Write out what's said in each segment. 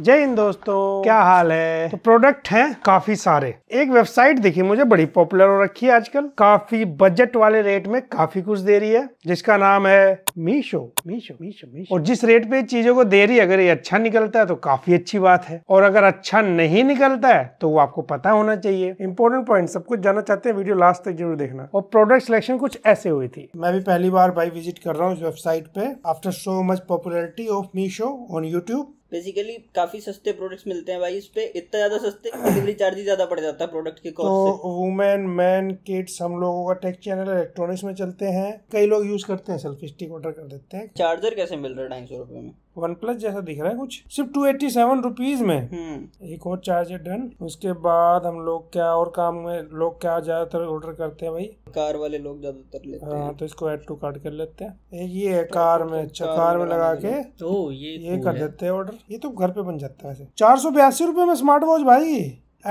जय हिंद दोस्तों क्या हाल है तो प्रोडक्ट हैं काफी सारे एक वेबसाइट देखी मुझे बड़ी पॉपुलर हो रखी है आजकल काफी बजट वाले रेट में काफी कुछ दे रही है जिसका नाम है मीशो मीशो मीशो मीशो और जिस रेट पे चीजों को दे रही है अगर ये अच्छा निकलता है तो काफी अच्छी बात है और अगर अच्छा नहीं निकलता है तो वो आपको पता होना चाहिए इम्पोर्टेंट पॉइंट सब कुछ जानना चाहते हैं वीडियो लास्ट तक जरूर देखना और प्रोडक्ट सिलेक्शन कुछ ऐसे हुई थी मैं भी पहली बार भाई विजिट कर रहा हूँ इस वेबसाइट पे after so much popularity of Meesho on YouTube basically काफी सस्ते प्रोडक्ट्स मिलते हैं भाई इस पे इतना ज्यादा सस्ते डिलीवरी चार्ज ही ज्यादा पड़ जाता है प्रोडक्ट के कॉस्ट तो से वुमेन मैन किड्स हम लोगों का टेक चैनल इलेक्ट्रॉनिक्स में चलते हैं कई लोग यूज करते हैं सेल्फी स्टिक ऑर्डर कर देते हैं चार्जर कैसे मिल रहा है ढाई सौ रुपये में वन प्लस जैसा दिख रहा है कुछ सिर्फ टू एट्टी सेवन रुपीज में हम्म। एक और चार्जर डन उसके बाद हम लोग क्या और काम में लोग क्या ज्यादातर ऑर्डर करते हैं भाई कार वाले लोग ज्यादातर लेते हाँ तो इसको एड टू कार्ड कर लेते हैं ये है कार में अच्छा कार में लगा के तो ये ये कर देते हैं ऑर्डर ये तो घर पे बन जाता है चार सौ बयासी रूपए में स्मार्ट वॉच भाई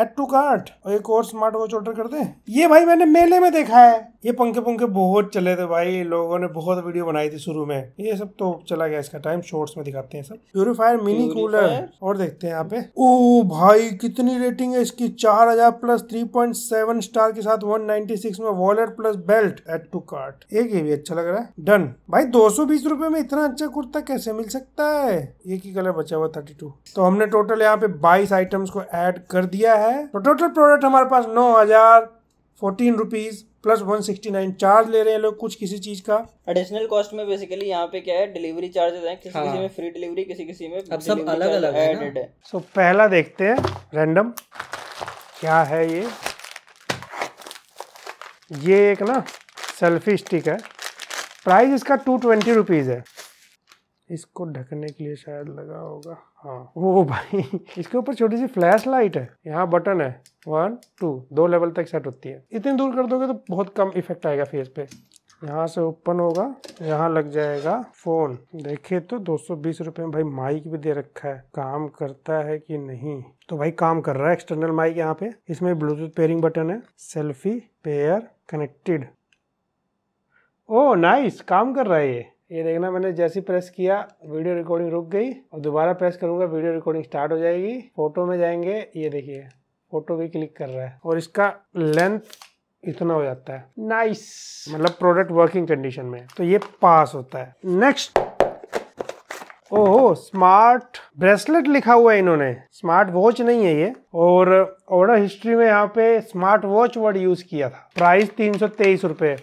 एड टू कार्ट और एक और स्मार्ट वॉच ऑर्डर कर दे ये भाई मैंने मेले में देखा है ये पंखे पंखे बहुत चले थे भाई लोगों ने बहुत वीडियो बनाई थी शुरू में ये सब तो चला गया इसका टाइम शॉर्ट्स में दिखाते हैं सब प्यूरिफायर मिनी कूलर और देखते हैं यहाँ पे ओ भाई कितनी रेटिंग है इसकी चार हजार plus three point seven star के साथ वन नाइनटी सिक्स में wallet plus belt add to cart एक ये भी अच्छा लग रहा है डन भाई दो सौ बीस रूपए में इतना अच्छा कुर्ता कैसे मिल सकता है एक ही कलर बचा हुआ थर्टी टू तो हमने टोटल यहाँ पे बाईस आइटम्स को एड कर दिया है है तो टोटल प्रोडक्ट हमारे पास नौ हजार fourteen rupees plus one sixty nine charge ले रहे हैं लोग कुछ किसी चीज का एडिशनल कॉस्ट में बेसिकली यहाँ पे क्या है डिलीवरी चार्जेस हैं किसी हाँ। किसी में फ्री डिलीवरी किसी किसी में अब सब अलग अलग है सो so, पहला देखते हैं रैंडम क्या है ये ये एक ना सेल्फी स्टिक है प्राइस इसका टू ट्वेंटी रुपीज़ है इसको ढकने के लिए शायद लगा होगा हाँ ओ भाई इसके ऊपर छोटी सी फ्लैश लाइट है यहाँ बटन है वन टू दो लेवल तक सेट होती है इतनी दूर कर दोगे तो बहुत कम इफेक्ट आएगा फेस पे यहाँ से ओपन होगा यहाँ लग जाएगा फोन देखे तो दो सौ बीस में भाई माइक भी दे रखा है काम करता है कि नहीं तो भाई काम कर रहा है एक्सटर्नल माइक यहाँ पे इसमें ब्लूटूथ पेयरिंग बटन है selfie pair connected oh nice काम कर रहा है ये ये देखना मैंने जैसे प्रेस किया वीडियो रिकॉर्डिंग रुक गई और दोबारा प्रेस करूंगा वीडियो रिकॉर्डिंग स्टार्ट हो जाएगी फोटो में जाएंगे ये देखिए फोटो भी क्लिक कर रहा है और इसका लेंथ इतना हो जाता है नाइस मतलब प्रोडक्ट वर्किंग कंडीशन में तो ये पास होता है नेक्स्ट ओहो स्मार्ट ब्रेसलेट लिखा हुआ है इन्होंने स्मार्ट वॉच नहीं है ये और ऑर्डर हिस्ट्री में यहाँ पे स्मार्ट वॉच वर्ड यूज किया था प्राइस तीन सौ तेईस रुपये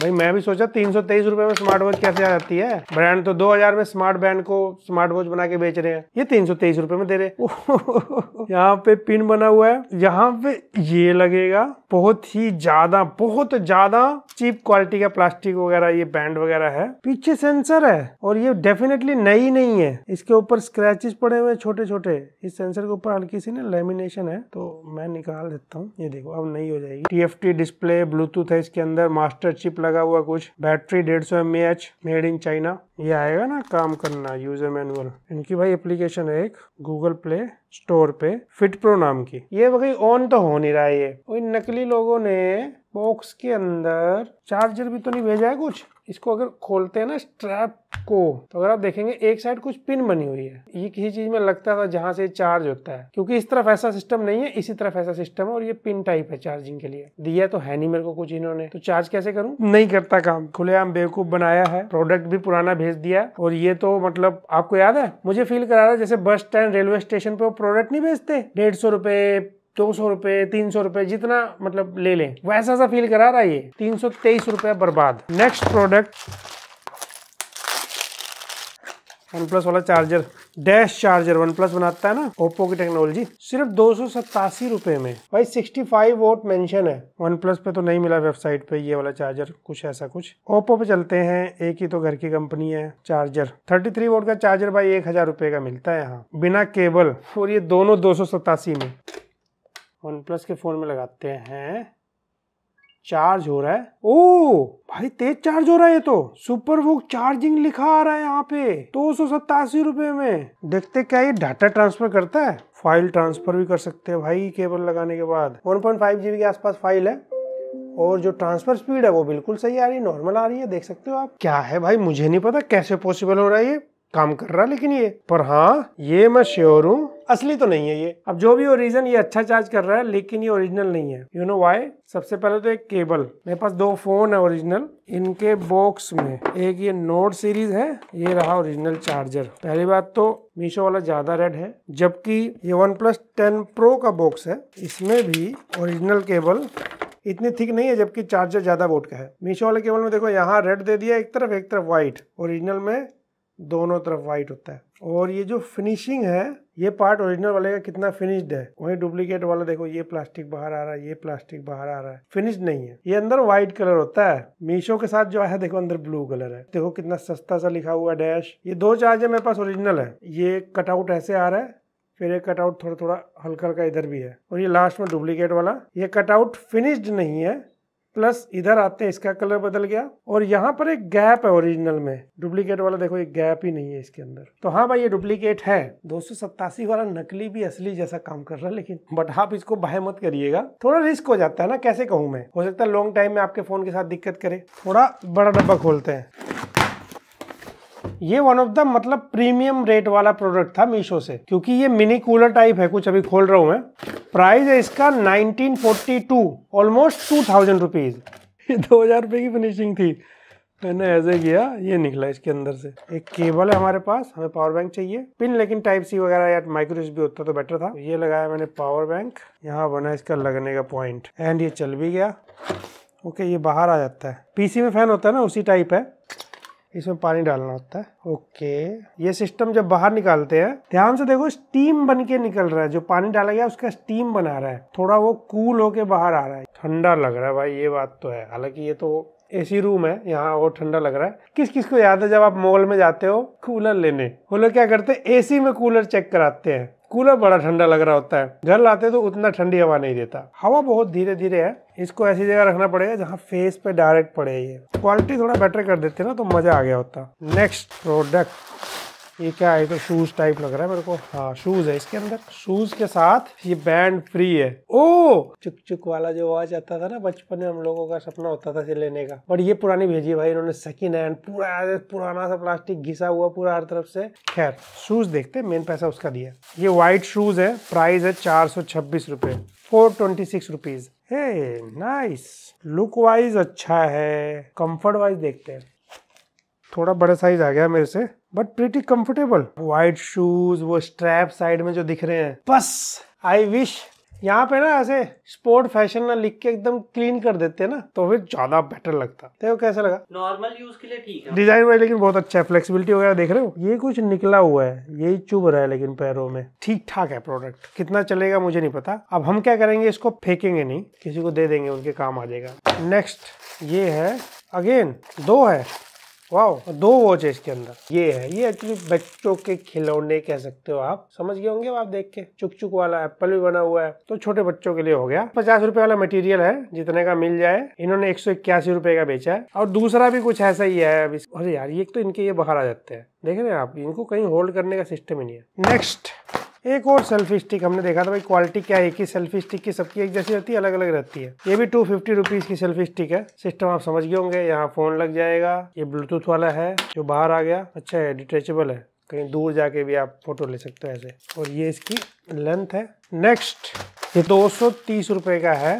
भाई मैं भी सोचा तीन सौ तेईस रुपए में स्मार्ट वॉच कैसे आ जाती है ब्रांड तो दो हजार में स्मार्ट बैंड को स्मार्ट वॉच बना के बेच रहे हैं ये तीन सौ तेईस रुपए में दे रहे यहाँ पे पिन बना हुआ है यहाँ पे ये लगेगा बहुत ही ज्यादा बहुत ज्यादा चीप क्वालिटी का प्लास्टिक वगैरह ये बैंड वगैरह है पीछे सेंसर है और ये डेफिनेटली नई नहीं है इसके ऊपर स्क्रेचेस पड़े हुए छोटे छोटे इस सेंसर के ऊपर हल्की सी ना लेमिनेशन है तो मैं निकाल देता हूँ ये देखो अब नई हो जाएगी टी डिस्प्ले ब्लूटूथ है इसके अंदर मास्टर चिप चिप लगा हुआ कुछ बैटरी डेढ़ सौ M H made in China ये आएगा ना काम करना यूजर मैनुअल इनकी भाई एप्लीकेशन है एक गूगल प्ले स्टोर पे फिट प्रो नाम की ये भाई ऑन तो हो नहीं रहा है ये नकली लोगों ने बॉक्स के अंदर चार्जर भी तो नहीं भेजा है कुछ इसको अगर खोलते हैं ना स्ट्रैप को तो अगर आप देखेंगे एक साइड कुछ पिन बनी हुई है ये किसी चीज में लगता था जहां से चार्ज होता है क्योंकि इस तरफ ऐसा सिस्टम नहीं है इसी तरफ ऐसा सिस्टम है और ये पिन टाइप है चार्जिंग के लिए दिया तो है नहीं मेरे को कुछ इन्होंने तो चार्ज कैसे करूं नहीं करता काम खुलेआम बेवकूफ बनाया है प्रोडक्ट भी पुराना भेज दिया और ये तो मतलब आपको याद है मुझे फील करा रहा है जैसे बस स्टैंड रेलवे स्टेशन पे वो प्रोडक्ट नहीं भेजते डेढ़ सौ रुपए दो सौ रुपये तीन सौ रुपये जितना मतलब ले लें वैसा सा फील करा रहा है ये तीन सौ तेईस रुपये बर्बाद नेक्स्ट प्रोडक्ट वन प्लस वाला charger dash charger OnePlus बनाता है ना ओप्पो की टेक्नोलॉजी सिर्फ दो सौ सतासी रुपए में भाई सिक्सटी फाइव वोट मैंशन है वन प्लस पे तो नहीं मिला वेबसाइट पे ये वाला चार्जर कुछ ऐसा कुछ ओप्पो पे चलते हैं एक ही तो घर की कंपनी है चार्जर थर्टी थ्री वोट का चार्जर भाई एक हजार रुपये का मिलता है यहाँ बिना केबल और ये दोनों दो सौ में वन प्लस के फ़ोन में लगाते हैं चार्ज हो रहा है ओ भाई तेज चार्ज हो रहा है ये तो सुपर वो चार्जिंग लिखा आ रहा है यहाँ पे दो सौ सतासी रुपए में देखते क्या ये डाटा ट्रांसफर करता है फाइल ट्रांसफर भी कर सकते हैं भाई केबल लगाने के बाद 1.5 जीबी के आसपास फाइल है और जो ट्रांसफर स्पीड है वो बिल्कुल सही आ रही है नॉर्मल आ रही है देख सकते हो आप क्या है भाई मुझे नहीं पता कैसे पॉसिबल हो रहा है ये काम कर रहा लेकिन ये पर हाँ ये मैं श्योर हूँ असली तो नहीं है ये अब जो भी ओरिजिन ये अच्छा चार्ज कर रहा है लेकिन ये ओरिजिनल नहीं है यू नो वाई सबसे पहले तो एक केबल मेरे पास दो फोन है ओरिजिनल इनके बॉक्स में एक ये नोट सीरीज है ये रहा ओरिजिनल चार्जर पहली बात तो मीशो वाला ज्यादा रेड है जबकि ये वन प्लस टेन प्रो का बॉक्स है इसमें भी ओरिजिनल केबल इतनी थिक नहीं है जबकि चार्जर ज्यादा वोट का है मीशो वाले केबल में देखो यहाँ रेड दे दिया एक तरफ एक तरफ व्हाइट ओरिजिनल में दोनों तरफ वाइट होता है और ये जो फिनिशिंग है ये पार्ट ओरिजिनल वाले का कितना फिनिश्ड है वही डुप्लीकेट वाला देखो ये प्लास्टिक बाहर आ रहा है ये प्लास्टिक बाहर आ रहा है फिनिश नहीं है ये अंदर व्हाइट कलर होता है मीशो के साथ जो है देखो अंदर ब्लू कलर है देखो कितना सस्ता सा लिखा हुआ डैश ये दो चार्जर मेरे पास ओरिजिनल है ये कटआउट ऐसे आ रहा है फिर ये कटआउट थोड़ा थोड़ा हल्का हल्का इधर भी है और ये लास्ट में डुप्लीकेट वाला ये कटआउट फिनिश्ड नहीं है प्लस इधर आते हैं इसका कलर बदल गया और यहाँ पर एक गैप है ओरिजिनल में डुप्लीकेट वाला देखो एक गैप ही नहीं है इसके अंदर तो हाँ भाई ये डुप्लीकेट है दो वाला नकली भी असली जैसा काम कर रहा है लेकिन बट आप इसको बाहे मत करिएगा थोड़ा रिस्क हो जाता है ना कैसे कहूँ मैं हो सकता है लॉन्ग टाइम में आपके फोन के साथ दिक्कत करे थोड़ा बड़ा डब्बा खोलते हैं ये वन ऑफ द मतलब प्रीमियम रेट वाला प्रोडक्ट था मीशो से क्योंकि ये मिनी कूलर टाइप है कुछ अभी खोल रहा हूँ मैं प्राइस है इसका 1942 ऑलमोस्ट टू थाउजेंड रुपीज दो हजार रुपये की फिनिशिंग थी मैंने ऐसे किया ये निकला इसके अंदर से एक केबल है हमारे पास हमें पावर बैंक चाहिए पिन लेकिन टाइप सी वगैरह या माइक्रोस भी होता तो बेटर था तो ये लगाया मैंने पावर बैंक यहाँ बना इसका लगने का पॉइंट एंड ये चल भी गया ओके ये बाहर आ जाता है पीसी में फैन होता है ना उसी टाइप है इसमें पानी डालना होता है ओके ये सिस्टम जब बाहर निकालते हैं ध्यान से देखो स्टीम बन के निकल रहा है जो पानी डाला गया उसका स्टीम बना रहा है थोड़ा वो कूल होके बाहर आ रहा है ठंडा लग रहा है भाई ये बात तो है हालांकि ये तो एसी रूम है यहाँ और ठंडा लग रहा है किस किस को याद है जब आप मॉल में जाते हो कूलर लेने वो लोग क्या करते हैं एसी में कूलर चेक कराते हैं कूलर बड़ा ठंडा लग रहा होता है घर लाते तो उतना ठंडी हवा नहीं देता हवा बहुत धीरे धीरे है इसको ऐसी जगह रखना पड़ेगा जहाँ फेस पे डायरेक्ट पड़े ये क्वालिटी थोड़ा बेटर कर देते ना तो मजा आ गया होता नेक्स्ट प्रोडक्ट ये क्या है तो शूज टाइप लग रहा है मेरे को हाँ शूज है इसके अंदर शूज के साथ ये बैंड फ्री है ओ चुक चुक वाला जो आवाज आता था ना बचपन में हम लोगों का सपना होता था लेने का बट ये पुरानी भेजी है भाई इन्होंने सेकंड हैंड पूरा पुराना सा प्लास्टिक घिसा हुआ पूरा हर तरफ से खैर शूज देखते मेन पैसा उसका दिया ये व्हाइट शूज है प्राइस है चार सौ छब्बीस रुपए four twenty six rupees nice look wise अच्छा है कम्फर्ट वाइज देखते हैं थोड़ा बड़ा साइज आ गया मेरे से but pretty comfortable white shoes वो स्ट्रैप साइड में जो दिख रहे हैं बस आई विश यहाँ पे ना ऐसे स्पोर्ट फैशन ना लिख के एकदम क्लीन कर देते हैं ना तो फिर ज्यादा बेटर लगता देखो कैसा लगा नॉर्मल यूज के लिए ठीक है डिजाइन वाइज लेकिन बहुत अच्छा है फ्लेक्सिबिलिटी वगैरह देख रहे हो ये कुछ निकला हुआ है ये चुभ रहा है लेकिन पैरों में ठीक ठाक है प्रोडक्ट कितना चलेगा मुझे नहीं पता अब हम क्या करेंगे इसको फेंकेंगे नहीं किसी को दे देंगे उनके काम आ जाएगा नेक्स्ट ये है अगेन दो है वाह दो वॉच है इसके अंदर ये है ये एक्चुअली बच्चों के खिलौने कह सकते हो आप समझ गए होंगे आप देख के चुक चुक वाला एप्पल भी बना हुआ है तो छोटे बच्चों के लिए हो गया पचास रूपए वाला मटेरियल है जितने का मिल जाए इन्होंने एक सौ इक्यासी रूपए का बेचा है और दूसरा भी कुछ ऐसा ही है अभी अरे यार ये तो इनके ये बाहर आ जाते हैं देख रहे हैं आप इनको कहीं होल्ड करने का सिस्टम ही नहीं है नेक्स्ट एक और सेल्फी स्टिक हमने देखा था भाई क्वालिटी क्या है एक ही सेल्फी स्टिक की सबकी एक जैसी होती है अलग अलग रहती है ये भी टू फिफ्टी रुपीज की सेल्फी स्टिक है सिस्टम आप समझ गए होंगे यहाँ फोन लग जाएगा ये ब्लूटूथ वाला है जो बाहर आ गया अच्छा है डिटेचेबल है कहीं दूर जाके भी आप फोटो ले सकते हो ऐसे और ये इसकी लेंथ है नेक्स्ट ये दो सौ तीस रुपये का है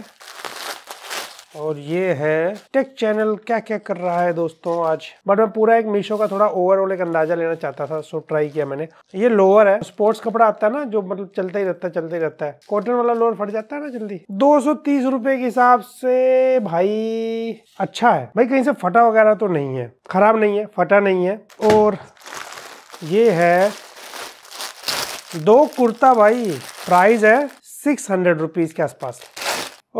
और ये है टेक चैनल क्या क्या कर रहा है दोस्तों आज बट मैं पूरा एक मीशो का थोड़ा ओवरऑल एक अंदाजा लेना चाहता था सो ट्राई किया मैंने ये लोअर है स्पोर्ट्स कपड़ा आता है ना जो मतलब चलता ही रहता है चलता ही रहता है कॉटन वाला लोअर फट जाता है ना जल्दी दो सौ तीस रुपए के हिसाब से भाई अच्छा है भाई कहीं से फटा वगैरह तो नहीं है खराब नहीं है फटा नहीं है और ये है दो कुर्ता भाई प्राइस है सिक्स हंड्रेड रुपीज के आसपास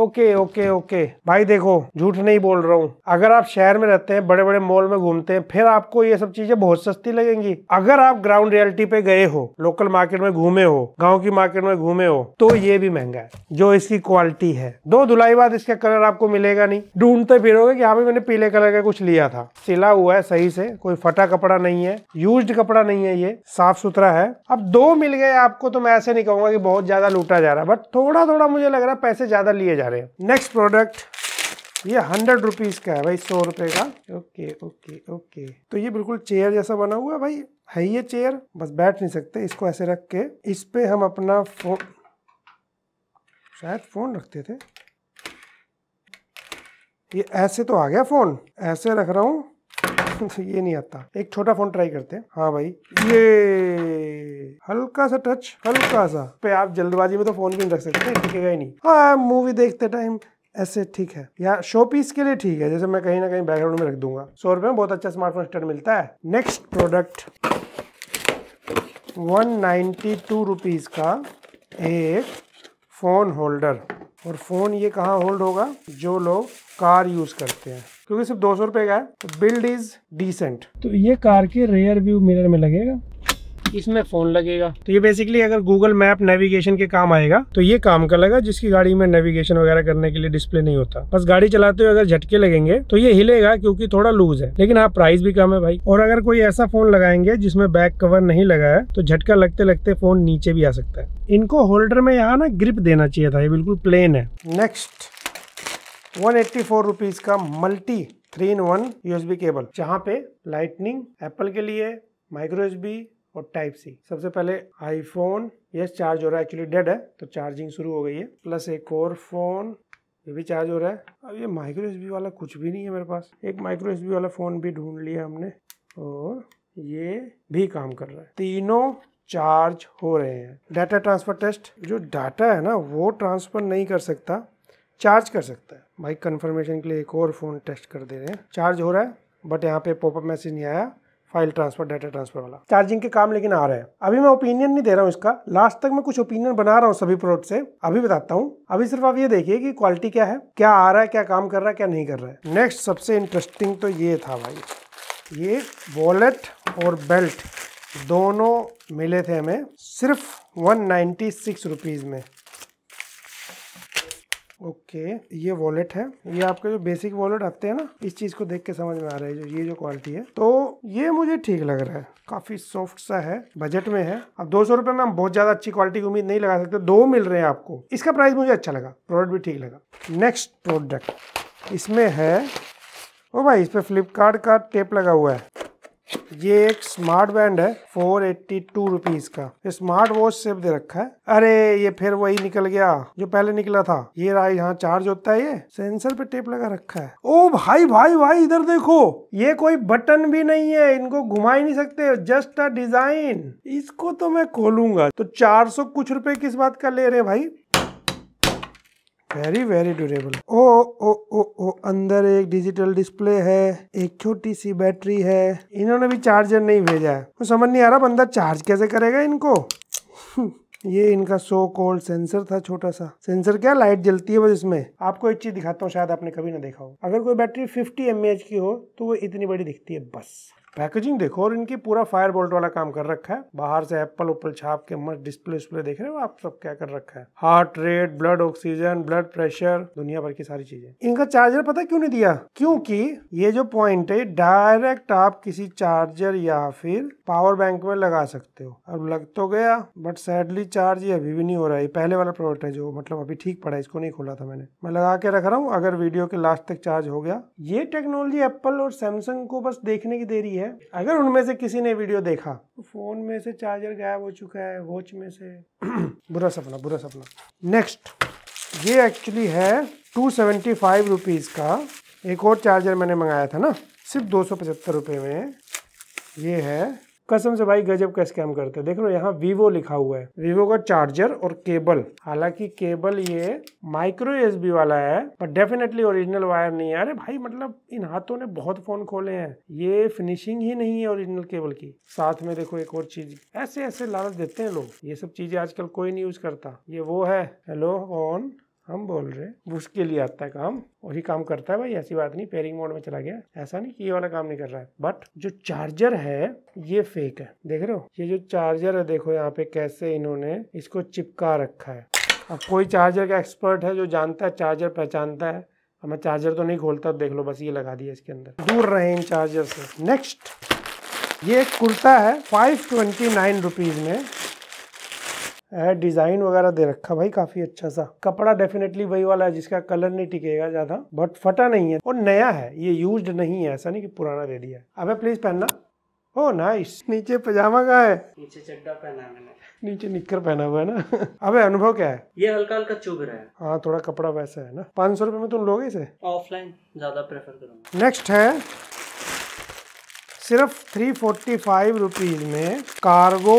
ओके ओके ओके भाई देखो झूठ नहीं बोल रहा हूँ अगर आप शहर में रहते हैं बड़े बड़े मॉल में घूमते हैं फिर आपको ये सब चीजें बहुत सस्ती लगेंगी अगर आप ग्राउंड रियलिटी पे गए हो लोकल मार्केट में घूमे हो गांव की मार्केट में घूमे हो तो ये भी महंगा है जो इसकी क्वालिटी है दो धुलाई बाद इसका कलर आपको मिलेगा नहीं ढूंढते फिरोगे की हाँ भाई मैंने पीले कलर का कुछ लिया था सिला हुआ है सही से कोई फटा कपड़ा नहीं है यूज कपड़ा नहीं है ये साफ सुथरा है अब दो मिल गए आपको तो मैं ऐसे नहीं कहूंगा की बहुत ज्यादा लूटा जा रहा है बट थोड़ा थोड़ा मुझे लग रहा है पैसे ज्यादा लिए जा रहे हैं नेक्स्ट प्रोडक्ट ये हंड्रेड रुपीज़ का है भाई सौ रुपये का ओके ओके ओके तो ये बिल्कुल चेयर जैसा बना हुआ है भाई है ये चेयर बस बैठ नहीं सकते इसको ऐसे रख के इस पर हम अपना फोन शायद फ़ोन रखते थे ये ऐसे तो आ गया फ़ोन ऐसे रख रहा हूँ तो ये नहीं आता एक छोटा फोन ट्राई करते हैं हाँ भाई ये हल्का सा टच हल्का सा पे आप जल्दबाजी में तो फोन भी नहीं रख सकते दिखेगा ही नहीं हाँ मूवी देखते टाइम ऐसे ठीक है या शो पीस के लिए ठीक है जैसे मैं कहीं ना कहीं बैकग्राउंड में रख दूंगा सौ रुपये में बहुत अच्छा स्मार्टफोन स्टैंड मिलता है next product one ninety two rupees का एक फ़ोन होल्डर और फ़ोन ये कहाँ होल्ड होगा जो लोग कार यूज़ करते हैं क्योंकि सिर्फ दो सौ रुपए का है बिल्ड इज डिसेंट तो ये कार के रेयर व्यू मिरर में लगेगा इसमें फोन लगेगा तो ये बेसिकली अगर गूगल मैप नेविगेशन के काम आएगा तो ये काम का लगा जिसकी गाड़ी में नेविगेशन वगैरह करने के लिए डिस्प्ले नहीं होता बस गाड़ी चलाते हुए अगर झटके लगेंगे तो ये हिलेगा क्योंकि थोड़ा लूज है लेकिन हाँ प्राइस भी कम है भाई और अगर कोई ऐसा फोन लगाएंगे जिसमें बैक कवर नहीं लगा है तो झटका लगते लगते फोन नीचे भी आ सकता है इनको होल्डर में यहाँ ना ग्रिप देना चाहिए था ये बिल्कुल प्लेन है next one eighty four rupees का multi three in one USB cable जहाँ पे लाइटनिंग एप्पल के लिए माइक्रो बी और टाइप सी सबसे पहले आईफोन ये चार्ज हो रहा है एक्चुअली डेड है तो चार्जिंग शुरू हो गई है प्लस एक और फोन ये भी चार्ज हो रहा है अब ये माइक्रो एस वाला कुछ भी नहीं है मेरे पास एक माइक्रो एस वाला फ़ोन भी ढूंढ लिया हमने और ये भी काम कर रहा है तीनों चार्ज हो रहे हैं डाटा ट्रांसफर टेस्ट जो डाटा है ना वो ट्रांसफर नहीं कर सकता चार्ज कर सकता है भाई कन्फर्मेशन के लिए एक और फ़ोन टेस्ट कर दे रहे हैं चार्ज हो रहा है बट यहाँ पे पॉपअप मैसेज नहीं आया फाइल ट्रांसफर डाटा ट्रांसफर वाला चार्जिंग के काम लेकिन आ रहा है अभी मैं ओपिनियन नहीं दे रहा हूँ इसका लास्ट तक मैं कुछ ओपिनियन बना रहा हूँ सभी प्रोडक्ट से अभी बताता हूँ अभी सिर्फ आप ये देखिए कि क्वालिटी क्या है क्या आ रहा है क्या काम कर रहा है क्या नहीं कर रहा है नेक्स्ट सबसे इंटरेस्टिंग तो ये था भाई ये वॉलेट और बेल्ट दोनों मिले थे हमें सिर्फ वन नाइन्टी सिक्स रुपीज़ में ओके ये वॉलेट है ये आपके जो बेसिक वॉलेट आते हैं ना इस चीज को देख के समझ में आ रहा है जो ये जो क्वालिटी है तो ये मुझे ठीक लग रहा है काफी सॉफ्ट सा है बजट में है अब दो सौ रुपए में हम बहुत ज्यादा अच्छी क्वालिटी की उम्मीद नहीं लगा सकते दो मिल रहे हैं आपको इसका प्राइस मुझे अच्छा लगा प्रोडक्ट भी ठीक लगा नेक्स्ट प्रोडक्ट इसमें है ओ भाई इस पर फ्लिपकार्ट का टेप लगा हुआ है ये एक स्मार्ट बैंड है फोर एट्टी टू रुपीज का स्मार्ट वॉच सिर्फ दे रखा है अरे ये फिर वही निकल गया जो पहले निकला था ये रहा यहाँ चार्ज होता है ये सेंसर पे टेप लगा रखा है ओ भाई भाई भाई इधर देखो ये कोई बटन भी नहीं है इनको घुमा ही नहीं सकते जस्ट अ डिजाइन इसको तो मैं खोलूंगा तो चार सौ कुछ रुपए किस बात का ले रहे भाई very very durable oh oh oh oh अंदर एक डिजिटल डिस्प्ले है एक छोटी सी बैटरी है इन्होंने भी चार्जर नहीं भेजा है तो समझ नहीं आ रहा बंदा चार्ज कैसे करेगा इनको ये इनका सो कोल्ड सेंसर था छोटा सा सेंसर क्या लाइट जलती है बस इसमें आपको एक चीज दिखाता हूँ शायद आपने कभी ना देखा हो अगर कोई बैटरी 50 एम की हो तो वो इतनी बड़ी दिखती है बस पैकेजिंग देखो और इनकी पूरा फायर बोल्ट वाला काम कर रखा है बाहर से एप्पल उप्पल छाप के मस्त डिस्प्ले उस्प्ले देख रहे हो आप सब क्या कर रखा है heart rate blood oxygen blood pressure दुनिया भर की सारी चीजें इनका चार्जर पता क्यों नहीं दिया क्योंकि ये जो पॉइंट है डायरेक्ट आप किसी चार्जर या फिर पावर बैंक में लगा सकते हो अब लग तो गया बट सैडली चार्ज ये अभी भी नहीं हो रहा है पहले वाला प्रोडक्ट है जो मतलब अभी ठीक पड़ा है इसको नहीं खोला था मैंने मैं लगा के रख रहा हूँ अगर वीडियो के लास्ट तक चार्ज हो गया ये टेक्नोलॉजी एप्पल और सैमसंग को बस देखने की दे रही है है अगर उनमें से किसी ने वीडियो देखा तो फोन में से चार्जर गायब हो चुका है वॉच में से बुरा सपना बुरा सपना नेक्स्ट ये एक्चुअली है टू सेवेंटी फाइव रुपीज़ का एक और चार्जर मैंने मंगाया था ना सिर्फ दो सौ पचहत्तर रुपये में ये है कसम से भाई गजब का स्कैम करते हैं देख लो यहाँ वीवो लिखा हुआ है वीवो का चार्जर और केबल हालांकि केबल ये माइक्रो एस वाला है पर डेफिनेटली ओरिजिनल वायर नहीं है अरे भाई मतलब इन हाथों ने बहुत फोन खोले हैं ये फिनिशिंग ही नहीं है ओरिजिनल केबल की साथ में देखो एक और चीज ऐसे ऐसे लालच देते हैं लोग ये सब चीजें आजकल कोई नहीं यूज करता ये वो है हेलो ऑन हम बोल रहे वो उसके लिए आता है काम वही काम करता है भाई ऐसी बात नहीं पेयरिंग मोड में चला गया ऐसा नहीं कि ये वाला काम नहीं कर रहा है बट जो चार्जर है ये फेक है देख रहे हो ये जो चार्जर है देखो यहाँ पे कैसे इन्होंने इसको चिपका रखा है अब कोई चार्जर का एक्सपर्ट है जो जानता है चार्जर पहचानता है अब मैं चार्जर तो नहीं खोलता तो देख लो बस ये लगा दिया इसके अंदर दूर रहे इन चार्जर से नेक्स्ट ये एक कुर्ता है फाइव ट्वेंटी नाइन रुपीज़ में है डिजाइन वगैरह दे रखा भाई काफी अच्छा सा कपड़ा डेफिनेटली वही वाला है जिसका कलर नहीं टिकेगा ज्यादा बट फटा नहीं है और नया है ये यूज नहीं है ऐसा नहीं कि पुराना दे दिया अबे प्लीज पहनना ओ oh, नाइस नीचे पजामा का है नीचे चड्डा पहना मैंने नीचे निकर पहना हुआ है ना अबे अनुभव क्या है ये हल्का हल्का चुभ रहा है हाँ थोड़ा कपड़ा वैसा है ना पाँच सौ रूपये में तुम लोगे इसे ऑफलाइन ज्यादा प्रेफर करूंगा नेक्स्ट है सिर्फ थ्री फोर्टी फाइव रुपीज में cargo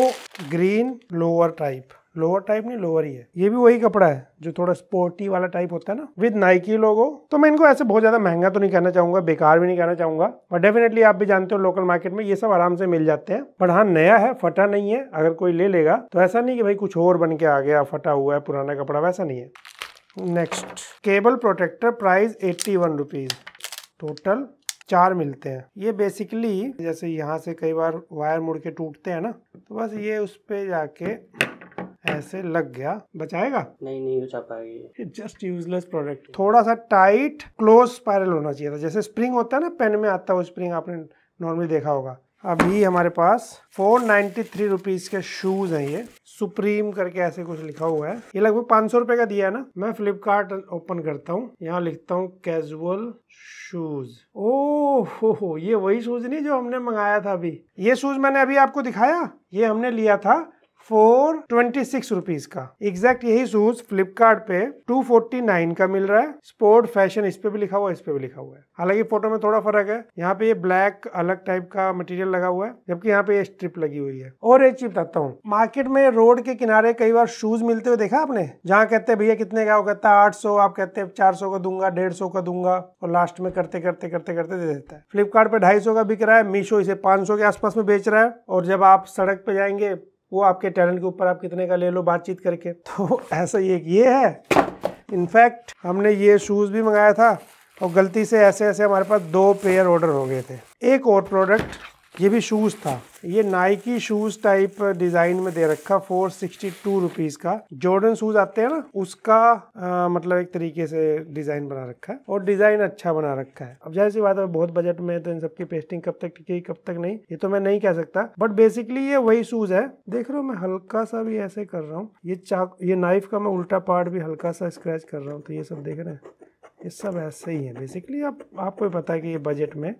green lower type lower type नहीं लोअर ही है ये भी वही कपड़ा है जो थोड़ा स्पोर्टी वाला टाइप होता है ना विद नाइकी लोगो तो मैं इनको ऐसे बहुत ज्यादा महंगा तो नहीं कहना चाहूंगा बेकार भी नहीं कहना चाहूंगा बट डेफिनेटली आप भी जानते हो लोकल मार्केट में ये सब आराम से मिल जाते हैं बट हाँ नया है फटा नहीं है अगर कोई ले लेगा तो ऐसा नहीं कि भाई कुछ और बन के आ गया फटा हुआ है पुराना कपड़ा वैसा नहीं है next cable protector price eighty one rupees total चार मिलते हैं ये बेसिकली जैसे यहाँ से कई बार वायर मुड़ के टूटते हैं ना तो बस ये उस पर जाके ऐसे लग गया बचाएगा नहीं नहीं बचा पाएगी जस्ट यूजलेस प्रोडक्ट थोड़ा सा टाइट क्लोज स्पायरल होना चाहिए था जैसे स्प्रिंग होता है ना पेन में आता है वो स्प्रिंग आपने नॉर्मली देखा होगा अभी हमारे पास फोर नाइन्टी थ्री रुपीज के शूज हैं ये सुप्रीम करके ऐसे कुछ लिखा हुआ है ये लगभग पाँच सौ रुपए का दिया है ना मैं फ्लिपकार्ट ओपन करता हूँ यहाँ लिखता हूँ कैजुअल शूज ओ हो हो ये वही शूज नहीं जो हमने मंगाया था अभी ये शूज मैंने अभी आपको दिखाया ये हमने लिया था फोर ट्वेंटी सिक्स रुपीज का एग्जैक्ट यही शूज फ्लिपकार्ट पे टू फोर्टी नाइन का मिल रहा है स्पोर्ट फैशन इस पे भी लिखा हुआ है इस पे भी लिखा हुआ है हालांकि फोटो में थोड़ा फर्क है यहाँ पे ये ब्लैक अलग टाइप का मटेरियल लगा हुआ है जबकि यहाँ पे ये स्ट्रिप लगी हुई है और एक चीज बताता हूँ मार्केट में रोड के किनारे कई बार शूज मिलते हुए देखा आपने जहाँ कहते हैं भैया कितने का वो कहता है आठ सौ आप कहते हैं चार सौ का दूंगा डेढ़ सौ का दूंगा और लास्ट में करते करते करते करते दे देता है फ्लिपकार्ट पे ढाई सौ का बिक रहा है मीशो इसे पांच सौ के आसपास में बेच रहा है और जब आप सड़क पे जाएंगे वो आपके टैलेंट के ऊपर आप कितने का ले लो बातचीत करके तो ऐसा ही एक ये है इनफैक्ट हमने ये शूज़ भी मंगाया था और गलती से ऐसे ऐसे हमारे पास दो पेयर ऑर्डर हो गए थे एक और प्रोडक्ट ये भी शूज़ था ये नाइकी शूज़ टाइप डिज़ाइन में दे रखा फोर सिक्सटी टू रुपीज़ का जॉर्डन शूज़ आते हैं ना उसका आ, मतलब एक तरीके से डिज़ाइन बना रखा है और डिज़ाइन अच्छा बना रखा है अब जाहिर सी बात है बहुत बजट में है तो इन सबकी पेस्टिंग कब तक टिकेगी कब तक नहीं ये तो मैं नहीं कह सकता बट बेसिकली ये वही शूज़ है देख रहा हूँ मैं हल्का सा भी ऐसे कर रहा हूँ ये चाक ये नाइफ का मैं उल्टा पार्ट भी हल्का सा स्क्रैच कर रहा हूँ तो ये सब देख रहे हैं ये सब ऐसे ही है बेसिकली आप आपको पता है कि ये बजट में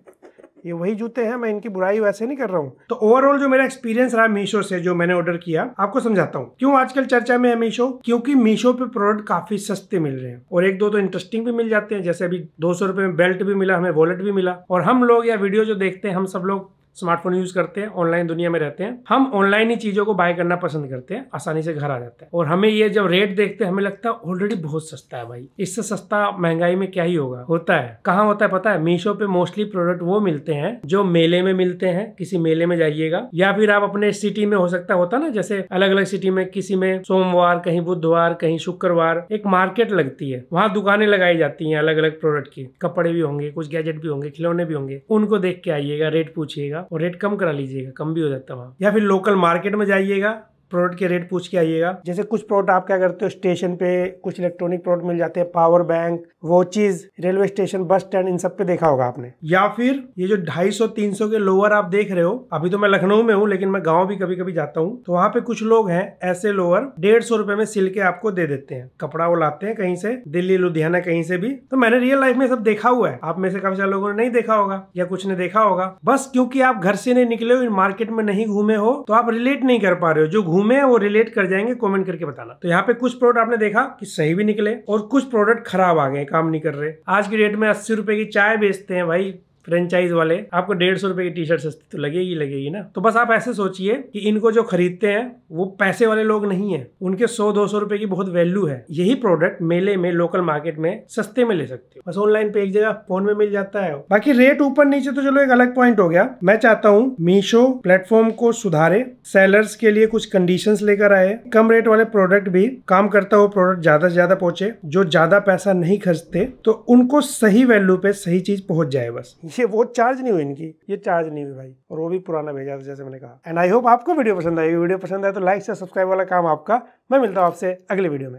ये वही जूते हैं मैं इनकी बुराई वैसे नहीं कर रहा हूँ तो ओवरऑल जो मेरा एक्सपीरियंस रहा मीशो से जो मैंने ऑर्डर किया आपको समझाता हूँ क्यों आजकल चर्चा में है मीशो क्योंकि मीशो पे प्रोडक्ट काफी सस्ते मिल रहे हैं और एक दो तो इंटरेस्टिंग भी मिल जाते हैं जैसे अभी दो सौ में बेल्ट भी मिला हमें वॉलेट भी मिला और हम लोग या वीडियो जो देखते हैं हम सब लोग स्मार्टफोन यूज़ करते हैं ऑनलाइन दुनिया में रहते हैं हम ऑनलाइन ही चीज़ों को बाय करना पसंद करते हैं आसानी से घर आ जाता है और हमें ये जब रेट देखते हैं हमें लगता है ऑलरेडी बहुत सस्ता है भाई इससे सस्ता महंगाई में क्या ही होगा होता है कहाँ होता है पता है मीशो पे मोस्टली प्रोडक्ट वो मिलते हैं जो मेले में मिलते हैं किसी मेले में जाइएगा या फिर आप अपने सिटी में हो सकता होता ना जैसे अलग अलग सिटी में किसी में सोमवार कहीं बुधवार कहीं शुक्रवार एक मार्केट लगती है वहाँ दुकानें लगाई जाती है अलग अलग प्रोडक्ट की कपड़े भी होंगे कुछ गैजेट भी होंगे खिलौने भी होंगे उनको देख के आइएगा रेट पूछिएगा और रेट कम करा लीजिएगा कम भी हो जाता है वहाँ या फिर लोकल मार्केट में जाइएगा प्रोडक्ट के रेट पूछ के आइएगा जैसे कुछ प्रोडक्ट आप क्या करते हो स्टेशन पे कुछ इलेक्ट्रॉनिक प्रोडक्ट मिल जाते हैं power bank watches railway station bus stand इन सब पे देखा होगा आपने या फिर ये जो 250 300 के लोअर आप देख रहे हो अभी तो मैं लखनऊ में हूँ लेकिन मैं गाँव भी कभी कभी जाता हूँ तो वहाँ पे कुछ लोग हैं ऐसे लोअर डेढ़ सौ में सिल के आपको दे देते हैं कपड़ा वो लाते हैं कहीं से दिल्ली लुधियाना कहीं से भी तो मैंने रियल लाइफ में सब देखा हुआ है आप में से काफी सारे लोगों ने नहीं देखा होगा या कुछ ने देखा होगा बस क्योंकि आप घर से नहीं निकले हो मार्केट में नहीं घूमे हो तो आप रिलेट नहीं कर पा रहे हो जो घूम घूमे वो रिलेट कर जाएंगे कमेंट करके बताना तो यहाँ पे कुछ प्रोडक्ट आपने देखा कि सही भी निकले और कुछ प्रोडक्ट खराब आ गए काम नहीं कर रहे आज की डेट में अस्सी रुपए की चाय बेचते हैं भाई फ्रेंचाइज वाले आपको डेढ़ सौ रुपए की टी शर्ट सस्ती तो लगेगी लगेगी ना तो बस आप ऐसे सोचिए कि इनको जो खरीदते हैं वो पैसे वाले लोग नहीं है उनके सौ दो सौ रुपए की बहुत वैल्यू है यही प्रोडक्ट मेले में लोकल मार्केट में सस्ते में ले सकते हो बस ऑनलाइन पे एक जगह फोन में मिल जाता है बाकी रेट ऊपर नीचे तो चलो एक अलग पॉइंट हो गया मैं चाहता हूँ मीशो प्लेटफॉर्म को सुधारे सेलर्स के लिए कुछ कंडीशन लेकर आए कम रेट वाले प्रोडक्ट भी काम करता हुआ प्रोडक्ट ज्यादा से ज्यादा पहुंचे जो ज्यादा पैसा नहीं खर्चते तो उनको सही वैल्यू पे सही चीज पहुंच जाए बस ये वो चार्ज नहीं हुई इनकी ये चार्ज नहीं हुई भाई और वो भी पुराना भेजा था जैसे मैंने कहा एंड आई होप आपको वीडियो पसंद आएगी वीडियो पसंद आए तो लाइक से सब्सक्राइब वाला काम आपका मैं मिलता हूँ आपसे अगले वीडियो में